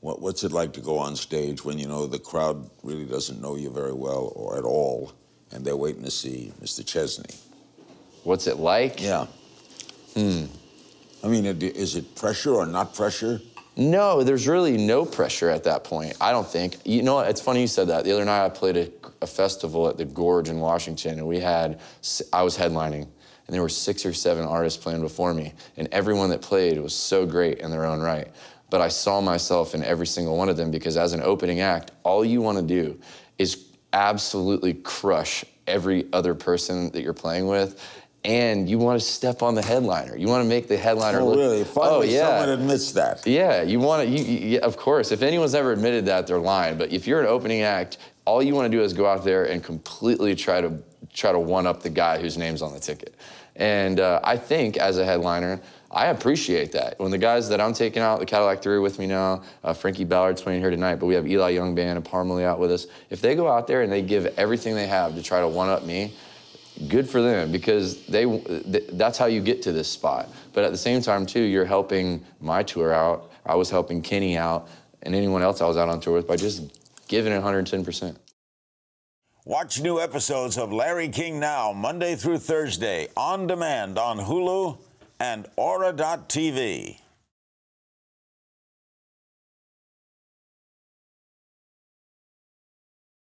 What, what's it like to go on stage when you know the crowd really doesn't know you very well or at all, and they're waiting to see Mr. Chesney? What's it like? Yeah. Hmm. I mean, is it pressure or not pressure? No, there's really no pressure at that point. I don't think. You know, it's funny you said that. The other night I played a, a, festival at the Gorge in Washington, and we had I was headlining, and there were six or seven artists playing before me, and everyone that played was so great in their own right but I saw myself in every single one of them because as an opening act, all you want to do is absolutely crush every other person that you're playing with. And you want to step on the headliner. You want to make the headliner oh, look. Really? Oh, Finally, oh, yeah. Someone admits that. Yeah, you want to. You, you, of course, if anyone's ever admitted that, they're lying. But if you're an opening act, all you want to do is go out there and completely try to try to one up the guy whose name's on the ticket. And uh, I think as a headliner, I appreciate that. When the guys that I'm taking out, the Cadillac 3 with me now, uh, Frankie Ballard's playing here tonight, but we have Eli Youngban and Parmalee out with us. If they go out there and they give everything they have to try to one up me, good for them because they th- that's how you get to this spot. But at the same time, too, you're helping my tour out. I was helping Kenny out and anyone else I was out on tour with by just giving it 110%. Watch new episodes of Larry King Now, Monday through Thursday, on demand on Hulu and Aura.tv.